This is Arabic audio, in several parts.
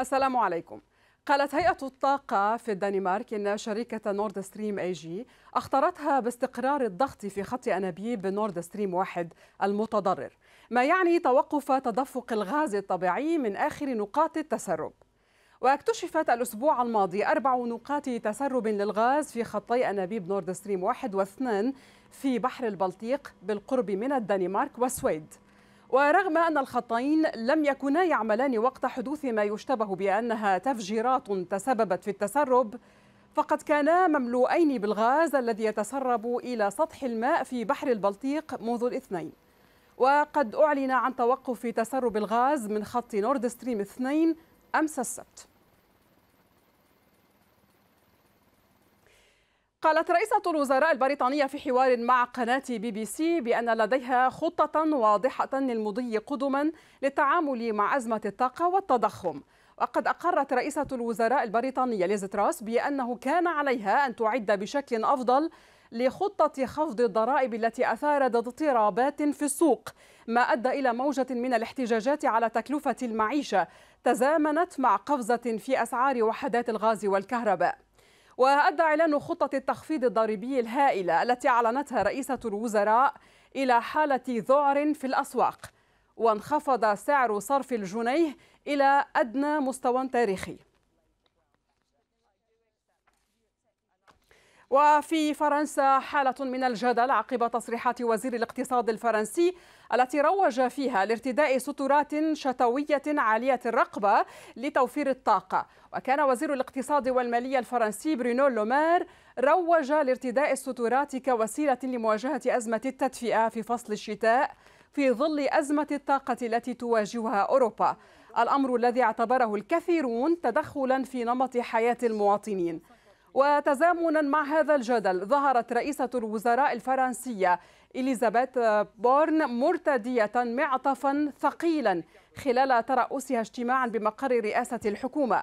السلام عليكم قالت هيئة الطاقة في الدنمارك إن شركة نورد ستريم أي جي أخطرتها باستقرار الضغط في خط أنابيب نورد ستريم واحد المتضرر ما يعني توقف تدفق الغاز الطبيعي من آخر نقاط التسرب واكتشفت الأسبوع الماضي أربع نقاط تسرب للغاز في خطي أنابيب نورد ستريم واحد واثنان في بحر البلطيق بالقرب من الدنمارك والسويد ورغم أن الخطين لم يكونا يعملان وقت حدوث ما يشتبه بأنها تفجيرات تسببت في التسرب فقد كانا مملوئين بالغاز الذي يتسرب إلى سطح الماء في بحر البلطيق منذ الاثنين وقد أعلن عن توقف تسرب الغاز من خط نورد ستريم 2 أمس السبت قالت رئيسة الوزراء البريطانية في حوار مع قناة بي بي سي بأن لديها خطة واضحة للمضي قدما للتعامل مع أزمة الطاقة والتضخم وقد أقرت رئيسة الوزراء البريطانية ليز تراس بأنه كان عليها أن تعد بشكل أفضل لخطة خفض الضرائب التي أثارت اضطرابات في السوق ما أدى إلى موجة من الاحتجاجات على تكلفة المعيشة تزامنت مع قفزة في أسعار وحدات الغاز والكهرباء وأدى إعلان خطة التخفيض الضريبي الهائلة التي أعلنتها رئيسة الوزراء إلى حالة ذعر في الأسواق وانخفض سعر صرف الجنيه إلى أدنى مستوى تاريخي وفي فرنسا حالة من الجدل عقب تصريحات وزير الاقتصاد الفرنسي التي روج فيها لارتداء سترات شتوية عالية الرقبة لتوفير الطاقة وكان وزير الاقتصاد والمالية الفرنسي برينو لومير روج لارتداء السترات كوسيلة لمواجهة أزمة التدفئة في فصل الشتاء في ظل أزمة الطاقة التي تواجهها أوروبا الأمر الذي اعتبره الكثيرون تدخلا في نمط حياة المواطنين وتزامنا مع هذا الجدل ظهرت رئيسة الوزراء الفرنسية إليزابيث بورن مرتدية معطفا ثقيلا خلال ترأسها اجتماعا بمقر رئاسة الحكومة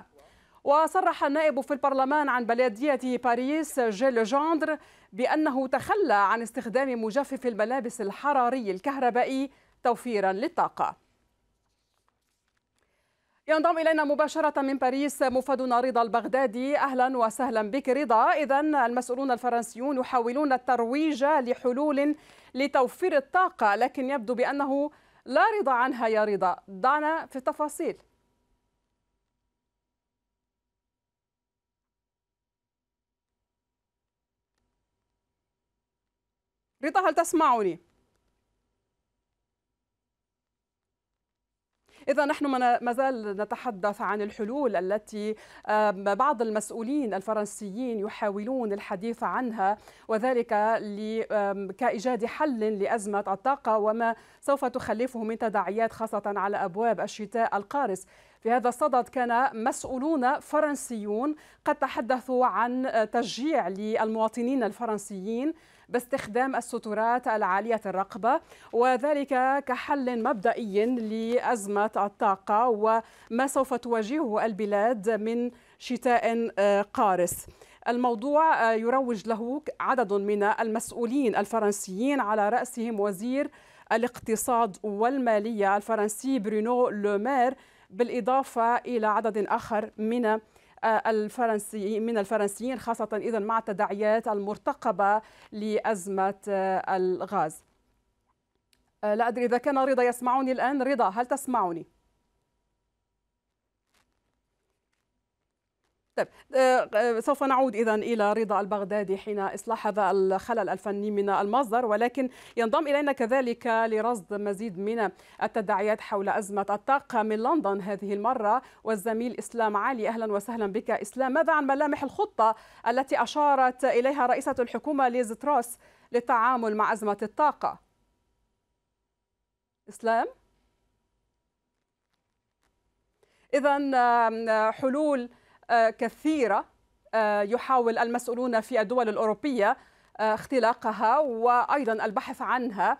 وصرح النائب في البرلمان عن بلدية باريس جيل جاندر بأنه تخلى عن استخدام مجفف الملابس الحراري الكهربائي توفيرا للطاقة ينضم إلينا مباشرة من باريس مفادنا رضا البغدادي أهلا وسهلا بك رضا إذا المسؤولون الفرنسيون يحاولون الترويج لحلول لتوفير الطاقة لكن يبدو بأنه لا رضا عنها يا رضا دعنا في التفاصيل رضا هل تسمعني؟ إذا نحن ما زال نتحدث عن الحلول التي بعض المسؤولين الفرنسيين يحاولون الحديث عنها وذلك كإيجاد حل لأزمة الطاقة وما سوف تخلفه من تداعيات خاصة على أبواب الشتاء القارس في هذا الصدد كان مسؤولون فرنسيون قد تحدثوا عن تشجيع للمواطنين الفرنسيين باستخدام السترات العالية الرقبة وذلك كحل مبدئي لأزمة الطاقة وما سوف تواجهه البلاد من شتاء آه، قارس الموضوع آه، يروج له عدد من المسؤولين الفرنسيين على رأسهم وزير الاقتصاد والمالية الفرنسي برونو لومير بالإضافة إلى عدد آخر من الفرنسيين من الفرنسيين خاصة إذا مع التداعيات المرتقبة لأزمة آه، الغاز آه، لا أدري إذا كان رضا يسمعني الآن رضا هل تسمعني؟ طيب آه، آه، سوف نعود اذا الى رضا البغدادي حين اصلاح هذا الخلل الفني من المصدر ولكن ينضم الينا كذلك لرصد مزيد من التداعيات حول ازمه الطاقه من لندن هذه المره والزميل اسلام علي اهلا وسهلا بك اسلام ماذا عن ملامح الخطه التي اشارت اليها رئيسه الحكومه ليز تراس للتعامل مع ازمه الطاقه اسلام اذا آه، حلول آه، كثيرة آه، يحاول المسؤولون في الدول الأوروبية آه، اختلاقها وأيضا البحث عنها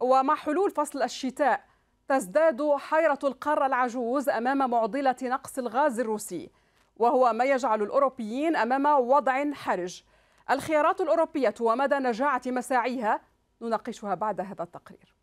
ومع حلول فصل الشتاء تزداد حيرة القارة العجوز أمام معضلة نقص الغاز الروسي وهو ما يجعل الأوروبيين أمام وضع حرج الخيارات الأوروبية ومدى نجاعة مساعيها نناقشها بعد هذا التقرير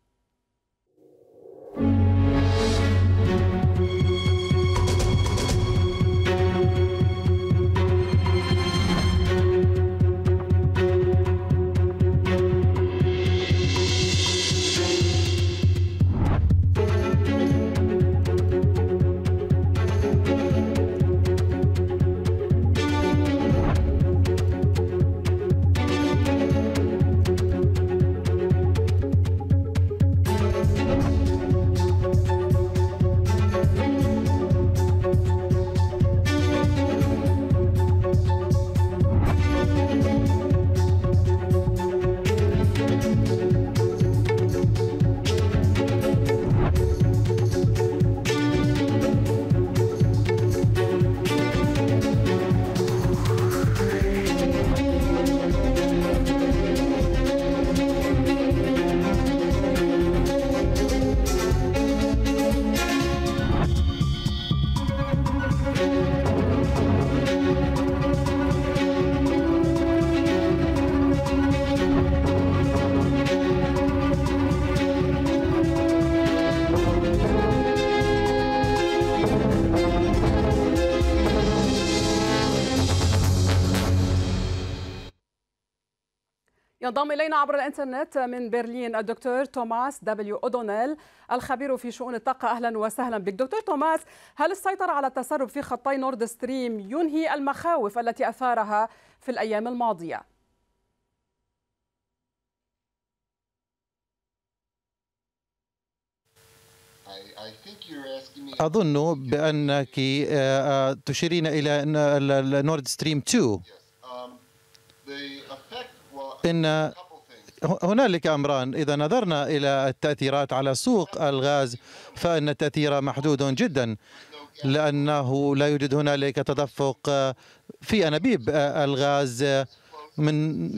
ينضم إلينا عبر الإنترنت من برلين الدكتور توماس دبليو أودونيل الخبير في شؤون الطاقة أهلا وسهلا بك دكتور توماس هل السيطرة على التسرب في خطي نورد ستريم ينهي المخاوف التي أثارها في الأيام الماضية؟ أظن بأنك آه، آه، تشيرين إلى نورد ستريم 2 ان هنالك امران اذا نظرنا الى التاثيرات على سوق الغاز فان التاثير محدود جدا لانه لا يوجد هنالك تدفق في انابيب الغاز من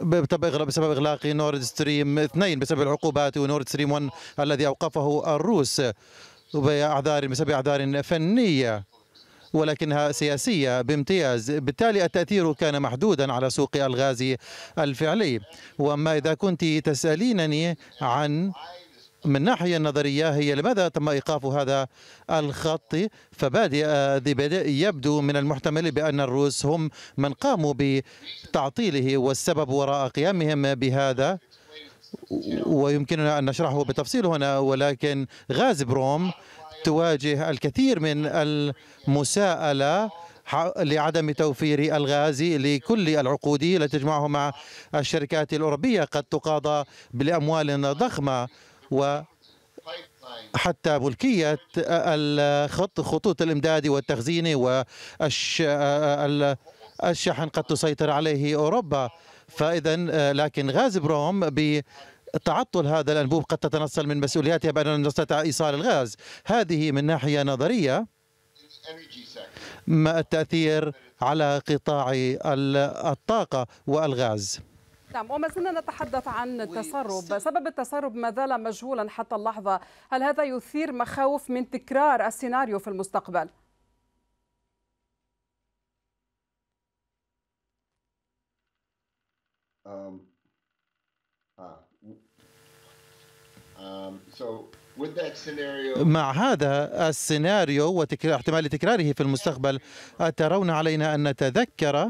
بسبب اغلاق نورد ستريم 2 بسبب العقوبات ونورد ستريم 1 الذي اوقفه الروس باعذار بسبب اعذار فنيه ولكنها سياسية بامتياز بالتالي التأثير كان محدودا على سوق الغاز الفعلي وأما إذا كنت تسألينني عن من ناحية النظرية هي لماذا تم إيقاف هذا الخط فبادئ يبدو من المحتمل بأن الروس هم من قاموا بتعطيله والسبب وراء قيامهم بهذا ويمكننا أن نشرحه بتفصيل هنا ولكن غاز بروم تواجه الكثير من المساءلة لعدم توفير الغاز لكل العقود التي تجمعه مع الشركات الأوروبية قد تقاضى بأموال ضخمة و حتى ملكية الخط خطوط الإمداد والتخزين والشحن قد تسيطر عليه أوروبا فإذا لكن غاز بروم ب تعطل هذا الأنبوب قد تتنصل من مسؤولياتها بأننا نستطيع إيصال الغاز هذه من ناحية نظرية ما التأثير على قطاع الطاقة والغاز نعم وما زلنا نتحدث عن التسرب سبب التسرب ما زال مجهولا حتى اللحظة هل هذا يثير مخاوف من تكرار السيناريو في المستقبل؟ Um, مع هذا السيناريو واحتمال تكراره في المستقبل أترون علينا أن نتذكر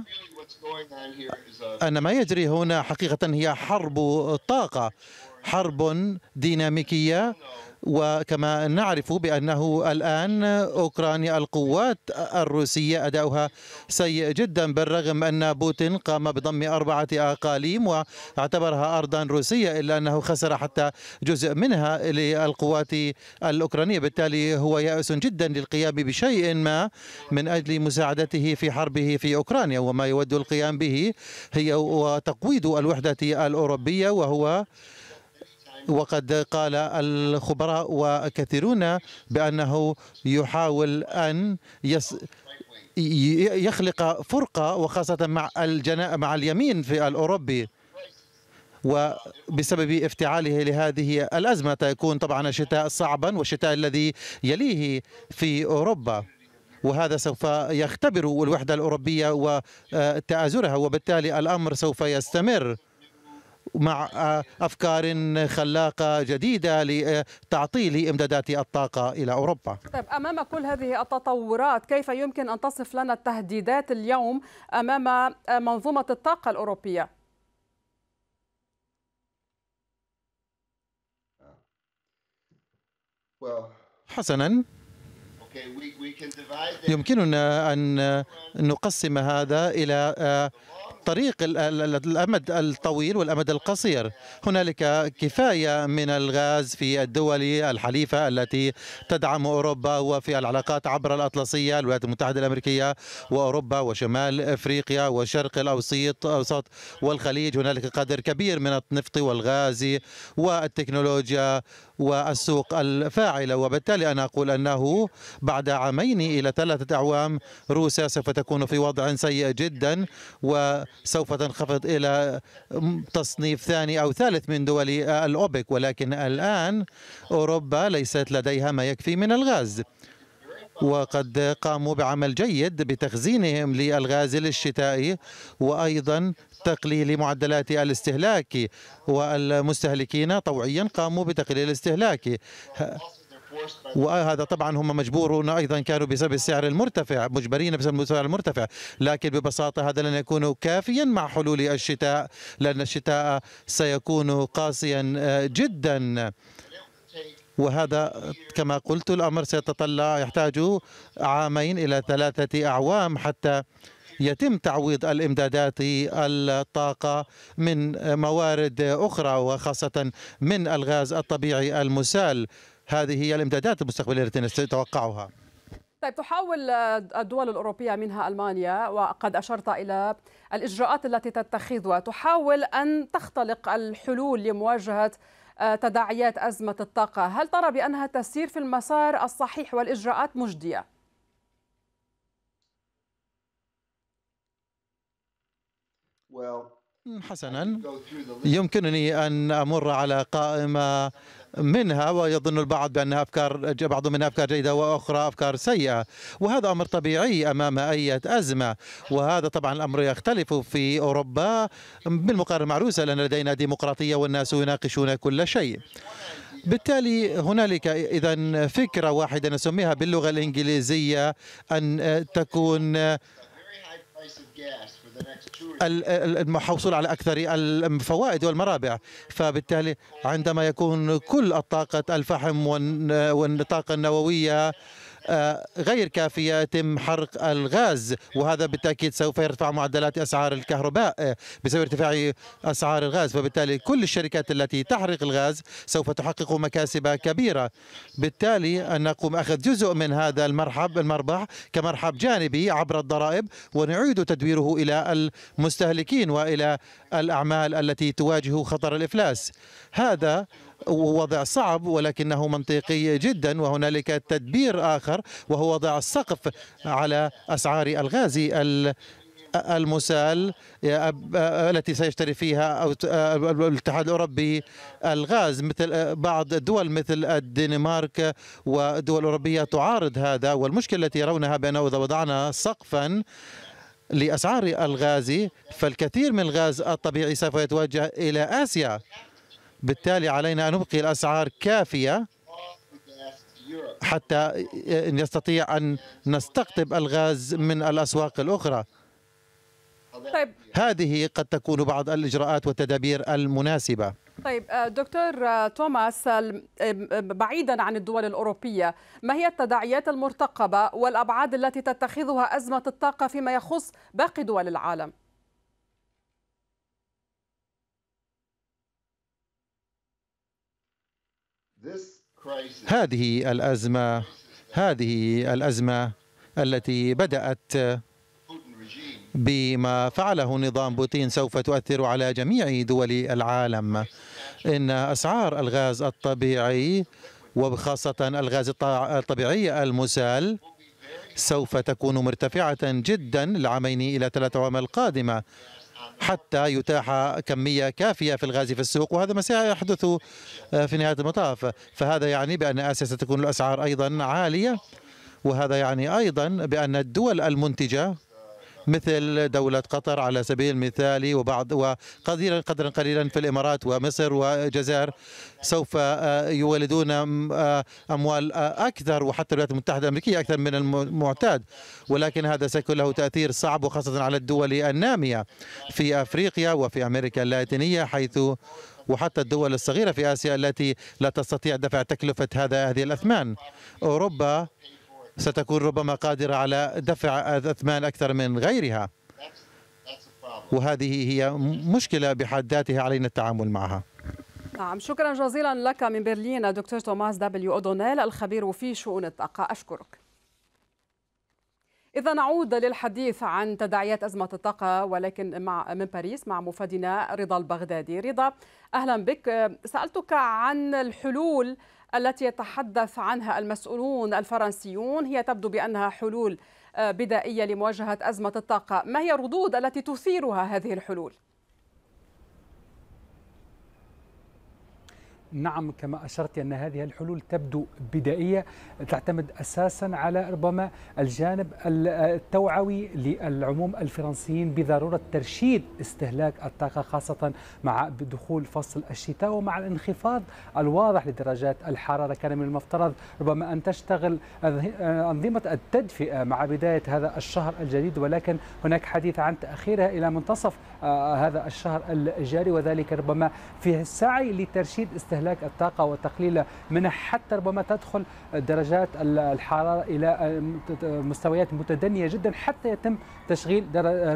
أن ما يجري هنا حقيقة هي حرب طاقة حرب ديناميكية وكما نعرف بأنه الآن أوكرانيا القوات الروسية أداؤها سيء جدا بالرغم أن بوتين قام بضم أربعة أقاليم واعتبرها أرضا روسية إلا أنه خسر حتى جزء منها للقوات الأوكرانية بالتالي هو يائس جدا للقيام بشيء ما من أجل مساعدته في حربه في أوكرانيا وما يود القيام به هي وتقويض الوحدة الأوروبية وهو وقد قال الخبراء وكثيرون بأنه يحاول أن يس يخلق فرقة وخاصة مع الجنا مع اليمين في الأوروبي وبسبب افتعاله لهذه الأزمة يكون طبعا الشتاء صعبا والشتاء الذي يليه في أوروبا وهذا سوف يختبر الوحدة الأوروبية وتآزرها وبالتالي الأمر سوف يستمر مع آه، أفكار خلاقة جديدة لتعطيل إمدادات الطاقة إلى أوروبا طيب أمام كل هذه التطورات كيف يمكن أن تصف لنا التهديدات اليوم أمام آه، منظومة الطاقة الأوروبية؟ حسناً يمكننا أن نقسم هذا إلى آه، طريق الأمد الطويل والأمد القصير هنالك كفاية من الغاز في الدول الحليفة التي تدعم أوروبا وفي العلاقات عبر الأطلسية الولايات المتحدة الأمريكية وأوروبا وشمال أفريقيا وشرق الأوسط أوسط والخليج هنالك قدر كبير من النفط والغاز والتكنولوجيا والسوق الفاعلة وبالتالي أنا أقول أنه بعد عامين إلى ثلاثة أعوام روسيا سوف تكون في وضع سيء جدا وسوف تنخفض إلى تصنيف ثاني أو ثالث من دول الأوبك ولكن الآن أوروبا ليست لديها ما يكفي من الغاز وقد قاموا بعمل جيد بتخزينهم للغاز للشتاء وأيضا تقليل معدلات الاستهلاك والمستهلكين طوعيا قاموا بتقليل الاستهلاك وهذا طبعا هم مجبورون ايضا كانوا بسبب السعر المرتفع مجبرين بسبب السعر المرتفع لكن ببساطه هذا لن يكون كافيا مع حلول الشتاء لان الشتاء سيكون قاسيا جدا وهذا كما قلت الأمر سيتطلع يحتاج عامين إلى ثلاثة أعوام حتى يتم تعويض الامدادات الطاقه من موارد اخرى وخاصه من الغاز الطبيعي المسال هذه هي الامدادات المستقبليه التي نتوقعها طيب تحاول الدول الأوروبية منها ألمانيا وقد أشرت إلى الإجراءات التي تتخذها تحاول أن تختلق الحلول لمواجهة آه، تداعيات أزمة الطاقة هل ترى بأنها تسير في المسار الصحيح والإجراءات مجدية؟ Well, حسنا يمكنني أن أمر على قائمة منها ويظن البعض بأنها أفكار بعض منها أفكار جيدة وأخرى أفكار سيئة وهذا أمر طبيعي أمام أي أزمة وهذا طبعا الأمر يختلف في أوروبا بالمقارنة مع روسيا لأن لدينا ديمقراطية والناس يناقشون كل شيء بالتالي هنالك إذا فكرة واحدة نسميها باللغة الإنجليزية أن تكون المحصول على أكثر الفوائد والمرابع فبالتالي عندما يكون كل الطاقة الفحم والطاقة النووية آه، غير كافية يتم حرق الغاز وهذا بالتأكيد سوف يرفع معدلات أسعار الكهرباء آه، بسبب ارتفاع أسعار الغاز فبالتالي كل الشركات التي تحرق الغاز سوف تحقق مكاسب كبيرة بالتالي أن نقوم أخذ جزء من هذا المرحب المربح كمرحب جانبي عبر الضرائب ونعيد تدويره إلى المستهلكين وإلى الأعمال التي تواجه خطر الإفلاس هذا وضع صعب ولكنه منطقي جدا وهنالك تدبير آخر وهو وضع السقف على أسعار الغاز المسال التي سيشتري فيها الاتحاد الاوروبي الغاز مثل بعض الدول مثل الدنمارك ودول اوروبيه تعارض هذا والمشكله التي يرونها بانه اذا وضعنا سقفا لاسعار الغاز فالكثير من الغاز الطبيعي سوف يتوجه الى اسيا بالتالي علينا أن نبقي الأسعار كافية حتى نستطيع أن نستقطب الغاز من الأسواق الأخرى طيب. هذه قد تكون بعض الإجراءات والتدابير المناسبة طيب آه، دكتور آه، توماس بعيدا عن الدول الأوروبية ما هي التداعيات المرتقبة والأبعاد التي تتخذها أزمة الطاقة فيما يخص باقي دول العالم؟ هذه الأزمة هذه الأزمة التي بدأت بما فعله نظام بوتين سوف تؤثر على جميع دول العالم إن أسعار الغاز الطبيعي وخاصة الغاز الطبيعي المسال سوف تكون مرتفعة جدا العامين إلى ثلاثة عام القادمة حتى يتاح كمية كافية في الغاز في السوق وهذا ما سيحدث آه، في نهاية المطاف فهذا يعني بأن آسيا ستكون الأسعار أيضا عالية وهذا يعني أيضا بأن الدول المنتجة مثل دولة قطر على سبيل المثال وبعض وقدرا قدرا قليلا في الإمارات ومصر والجزائر سوف آه، يولدون آه، أموال آه، أكثر وحتى الولايات المتحدة الأمريكية أكثر من المعتاد ولكن هذا سيكون له تأثير صعب وخاصة على الدول النامية في أفريقيا وفي أمريكا اللاتينية حيث وحتى الدول الصغيرة في آسيا التي لا تستطيع دفع تكلفة هذا هذه الأثمان أوروبا ستكون ربما قادرة على دفع أثمان أكثر من غيرها وهذه هي مشكلة بحد ذاتها علينا التعامل معها نعم شكرا جزيلا لك من برلين دكتور توماس دبليو أودونيل الخبير في شؤون الطاقة أشكرك إذا نعود للحديث عن تداعيات أزمة الطاقة ولكن مع من باريس مع مفادنا رضا البغدادي رضا أهلا بك سألتك عن الحلول التي يتحدث عنها المسؤولون الفرنسيون هي تبدو بأنها حلول آه، بدائية لمواجهة أزمة الطاقة ما هي الردود التي تثيرها هذه الحلول؟ نعم كما أشرت أن هذه الحلول تبدو بدائية تعتمد أساسا على ربما الجانب التوعوي للعموم الفرنسيين بضرورة ترشيد استهلاك الطاقة خاصة مع دخول فصل الشتاء ومع الانخفاض الواضح لدرجات الحرارة كان من المفترض ربما أن تشتغل أنظمة التدفئة مع بداية هذا الشهر الجديد ولكن هناك حديث عن تأخيرها إلى منتصف آه، هذا الشهر الجاري وذلك ربما في السعي لترشيد استهلاك استهلاك الطاقة وتقليل منها حتى ربما تدخل درجات الحرارة إلى آه، مستويات متدنية جدا حتى يتم تشغيل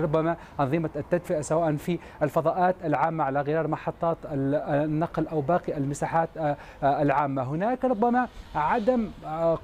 ربما أنظمة التدفئة سواء في الفضاءات العامة على غرار محطات النقل أو باقي المساحات آه، آه، العامة هناك ربما عدم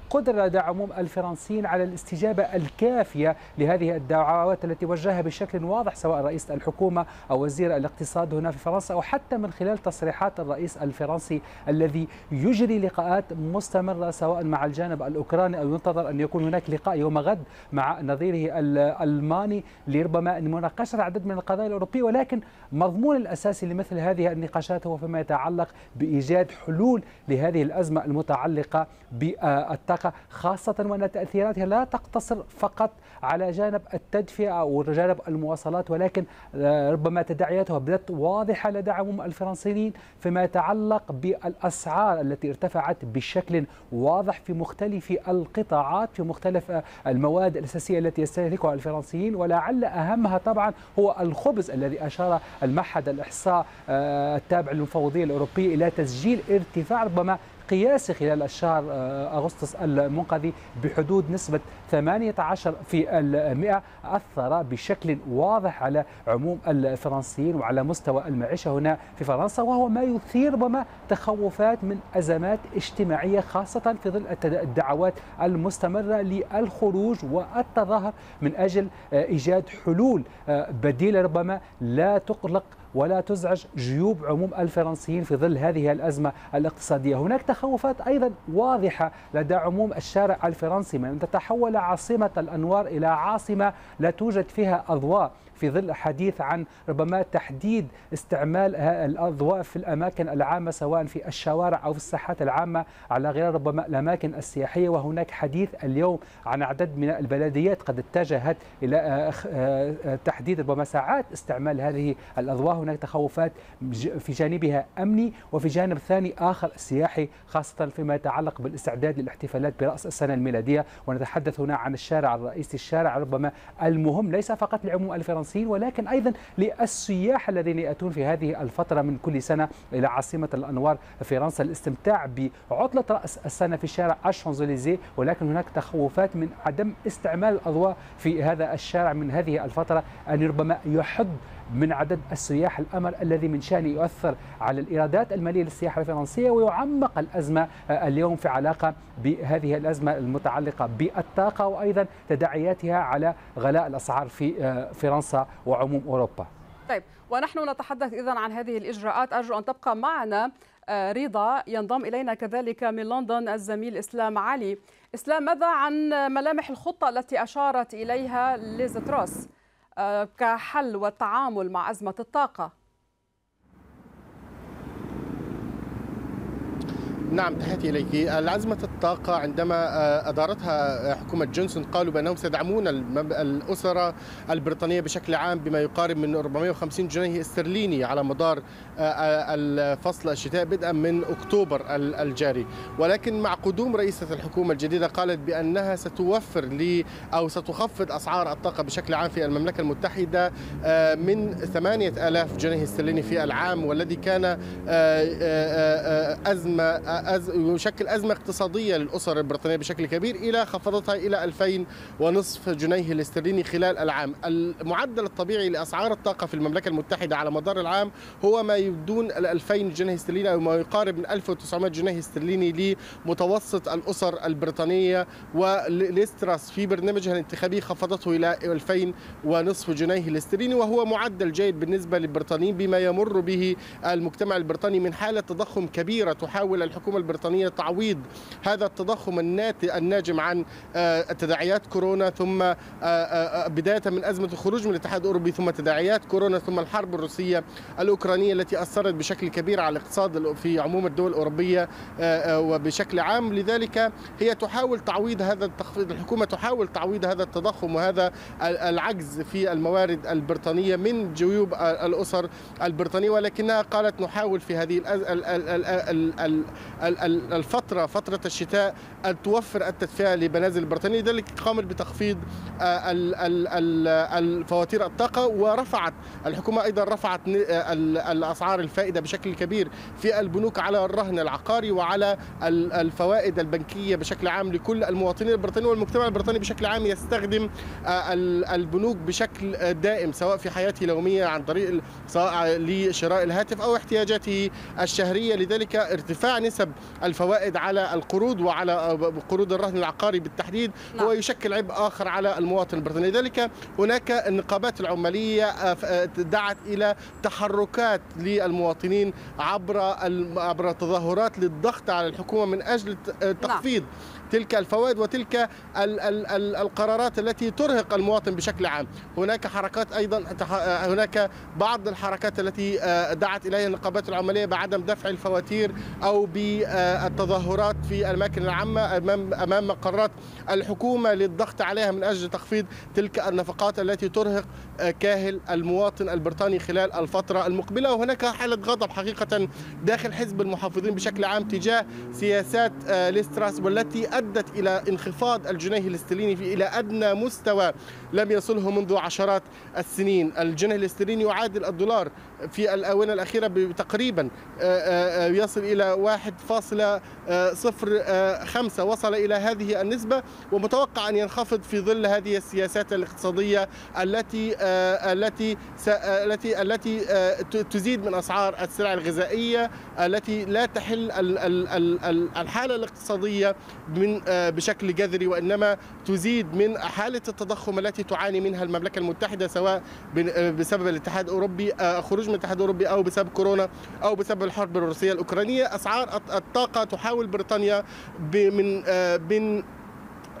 قدرة لدى عموم الفرنسيين على الاستجابة الكافية لهذه الدعوات التي وجهها بشكل واضح سواء رئيس الحكومة أو وزير الاقتصاد هنا في فرنسا أو حتى من خلال تصريحات الرئيس الفرنسي الرئيسي الذي يجري لقاءات مستمرة سواء مع الجانب الأوكراني أو ينتظر أن يكون هناك لقاء يوم غد مع نظيره الألماني لربما مناقشة عدد من القضايا الأوروبية ولكن مضمون الأساسي لمثل هذه النقاشات هو فيما يتعلق بإيجاد حلول لهذه الأزمة المتعلقة بالطاقة خاصة وأن تأثيراتها لا تقتصر فقط على جانب التدفئة وجانب المواصلات ولكن آه، ربما تداعياتها بدت واضحة لدى عموم الفرنسيين فيما يتعلق بالأسعار التي ارتفعت بشكل واضح في مختلف القطاعات في مختلف آه، المواد الأساسية التي يستهلكها الفرنسيين ولعل أهمها طبعا هو الخبز الذي أشار المعهد الإحصاء آه، التابع للمفوضية الأوروبية إلى تسجيل ارتفاع ربما قياسي خلال الشهر أغسطس المنقضي بحدود نسبة 18% أثر بشكل واضح على عموم الفرنسيين وعلى مستوى المعيشة هنا في فرنسا وهو ما يثير ربما تخوفات من أزمات اجتماعية خاصة في ظل الدعوات المستمرة للخروج والتظاهر من أجل إيجاد حلول بديلة ربما لا تقلق ولا تزعج جيوب عموم الفرنسيين في ظل هذه الأزمة الاقتصادية هناك تخوفات أيضا واضحة لدى عموم الشارع الفرنسي من أن تتحول عاصمة الأنوار إلى عاصمة لا توجد فيها أضواء في ظل حديث عن ربما تحديد استعمال الأضواء في الأماكن العامة سواء في الشوارع أو في الساحات العامة على غير ربما الأماكن السياحية وهناك حديث اليوم عن عدد من البلديات قد اتجهت إلى آه، آه، آه، تحديد ربما ساعات استعمال هذه الأضواء هناك تخوفات في جانبها أمني وفي جانب ثاني آخر سياحي خاصة فيما يتعلق بالاستعداد للاحتفالات برأس السنة الميلادية ونتحدث هنا عن الشارع الرئيسي الشارع ربما المهم ليس فقط لعموم الفرنسي الفرنسيين ولكن أيضا للسياح الذين يأتون في هذه الفترة من كل سنة إلى عاصمة الأنوار فرنسا الاستمتاع بعطلة رأس السنة في شارع الشانزليزيه ولكن هناك تخوفات من عدم استعمال الأضواء في هذا الشارع من هذه الفترة أن ربما يحد من عدد السياح الأمر الذي من شأنه يؤثر على الإيرادات المالية للسياحة الفرنسية ويعمق الأزمة آه، اليوم في علاقة بهذه الأزمة المتعلقة بالطاقة وأيضا تداعياتها على غلاء الأسعار في آه، فرنسا وعموم أوروبا طيب ونحن نتحدث إذا عن هذه الإجراءات أرجو أن تبقى معنا آه، رضا ينضم إلينا كذلك من لندن الزميل إسلام علي إسلام ماذا عن ملامح الخطة التي أشارت إليها ليز تروس آه، كحل والتعامل مع أزمة الطاقة نعم تحياتي إليك العزمة الطاقة عندما آه، أدارتها آه، حكومة جونسون قالوا بأنهم سيدعمون الأسرة البريطانية بشكل عام بما يقارب من 450 جنيه استرليني على مدار آه، الفصل الشتاء بدءا من أكتوبر الجاري ولكن مع قدوم رئيسة الحكومة الجديدة قالت بأنها ستوفر لي أو ستخفض أسعار الطاقة بشكل عام في المملكة المتحدة من 8000 جنيه استرليني في العام والذي كان أزمة يشكل أزمة اقتصادية للأسر البريطانية بشكل كبير إلى خفضتها إلى 2000 ونصف جنيه الاسترليني خلال العام المعدل الطبيعي لأسعار الطاقة في المملكة المتحدة على مدار العام هو ما يدون ال 2000 جنيه استرليني أو ما يقارب من 1900 جنيه استرليني لمتوسط الأسر البريطانية وليستراس في برنامجها الانتخابي خفضته إلى 2000 ونصف جنيه الاسترليني وهو معدل جيد بالنسبة للبريطانيين بما يمر به المجتمع البريطاني من حالة تضخم كبيرة تحاول الحكومة الحكومه البريطانيه تعويض هذا التضخم الناجم عن آه، تداعيات كورونا ثم آه، آه، بدايه من ازمه الخروج من الاتحاد الاوروبي ثم تداعيات كورونا ثم الحرب الروسيه الاوكرانيه التي اثرت بشكل كبير على الاقتصاد في عموم الدول الاوروبيه وبشكل عام لذلك هي تحاول تعويض هذا التخفيض الحكومه تحاول تعويض هذا التضخم وهذا العجز في الموارد البريطانيه من جيوب الاسر البريطانيه ولكنها قالت نحاول في هذه الفتره فتره الشتاء ان توفر التدفئه لبنازل البريطانيه لذلك قامت بتخفيض آه، الفواتير الطاقه ورفعت الحكومه ايضا رفعت الاسعار الفائده بشكل كبير في البنوك على الرهن العقاري وعلى الفوائد البنكيه بشكل عام لكل المواطنين البريطانيين والمجتمع البريطاني بشكل عام يستخدم آه، البنوك بشكل دائم سواء في حياته اليوميه عن طريق سواء لشراء الهاتف او احتياجاته الشهريه لذلك ارتفاع نسب حسب الفوائد على القروض وعلى قروض الرهن العقاري بالتحديد نعم. يشكل عبء آخر على المواطن البريطاني لذلك هناك النقابات العمالية آه، آه، دعت إلى تحركات للمواطنين عبر عبر تظاهرات للضغط على الحكومة من أجل آه، نعم. تخفيض نعم. تلك الفوائد وتلك القرارات التي ترهق المواطن بشكل عام هناك حركات أيضا هناك بعض الحركات التي آه، دعت إليها النقابات العمالية بعدم دفع الفواتير أو بالتظاهرات في الأماكن العامة أمام, أمام مقرات الحكومة للضغط عليها من أجل تخفيض تلك النفقات التي ترهق آه، كاهل المواطن البريطاني خلال الفترة المقبلة وهناك حالة غضب حقيقة داخل حزب المحافظين بشكل عام تجاه سياسات آه، ليستراس والتي أدت إلى انخفاض الجنيه الاسترليني إلى أدنى مستوى لم يصله منذ عشرات السنين الجنيه الاسترليني يعادل الدولار في الآونة الأخيرة تقريبا آه، آه، آه، يصل إلى 1.05 وصل إلى هذه النسبة ومتوقع أن ينخفض في ظل هذه السياسات الاقتصادية التي التي التي التي تزيد من أسعار السلع الغذائية التي لا تحل الحالة الاقتصادية من آه، بشكل جذري وانما تزيد من حاله التضخم التي تعاني منها المملكه المتحده سواء آه، بسبب الاتحاد الاوروبي آه، خروج من الاتحاد الاوروبي او بسبب كورونا او بسبب الحرب الروسيه الاوكرانيه اسعار الطاقه تحاول بريطانيا من من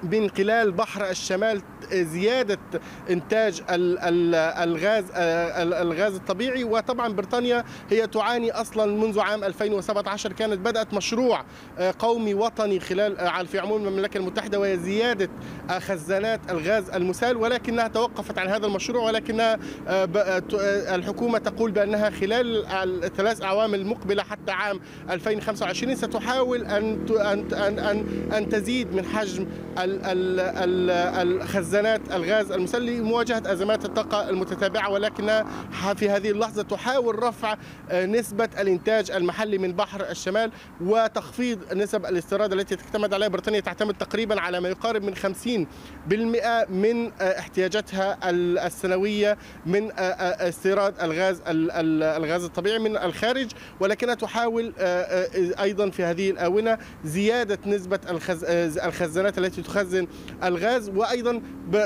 من خلال بحر الشمال زياده انتاج الغاز آه، الغاز الطبيعي وطبعا بريطانيا هي تعاني اصلا منذ عام 2017 كانت بدات مشروع آه، قومي وطني خلال آه، في عموم المملكه المتحده وهي زياده خزانات الغاز المسال ولكنها توقفت عن هذا المشروع ولكنها الحكومه تقول بانها خلال الثلاث اعوام المقبله حتى عام 2025 ستحاول ان ان ان ان تزيد من حجم الخزانات خزانات الغاز المسلي مواجهة أزمات الطاقة المتتابعة ولكنها في هذه اللحظة تحاول رفع آه، نسبة الإنتاج المحلي من بحر الشمال وتخفيض نسب الاستيراد التي تعتمد عليها بريطانيا تعتمد تقريبا على ما يقارب من 50% من آه، احتياجاتها السنوية من آه، استيراد الغاز الغاز الطبيعي من الخارج ولكنها تحاول أيضا في هذه الآونة زيادة نسبة الخزانات التي تخزن الغاز وأيضا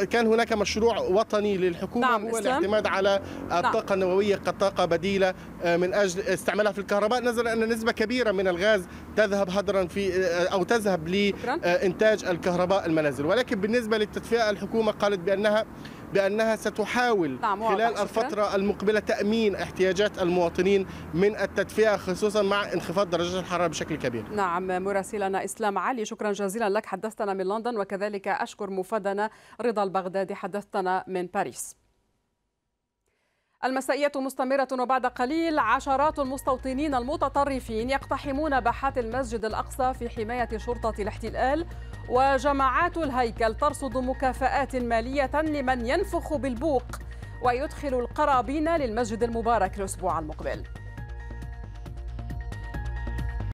كان هناك مشروع وطني للحكومه نعم هو إسلام. الاعتماد على نعم. الطاقه نعم. النوويه كطاقه بديله آه، من اجل استعمالها في الكهرباء نظرا ان نسبه كبيره من الغاز تذهب هدرا في آه، او تذهب لانتاج آه، الكهرباء المنازل ولكن بالنسبه للتدفئه الحكومه قالت بانها بأنها ستحاول نعم، خلال الفترة المقبلة تأمين احتياجات المواطنين من التدفئة خصوصا مع انخفاض درجات الحرارة بشكل كبير نعم مراسلنا إسلام علي شكرا جزيلا لك حدثتنا من لندن وكذلك أشكر مفادنا رضا البغدادي حدثتنا من باريس المسائية مستمرة وبعد قليل عشرات المستوطنين المتطرفين يقتحمون باحات المسجد الأقصى في حماية شرطة الاحتلال وجماعات الهيكل ترصد مكافآت مالية لمن ينفخ بالبوق ويدخل القرابين للمسجد المبارك الأسبوع المقبل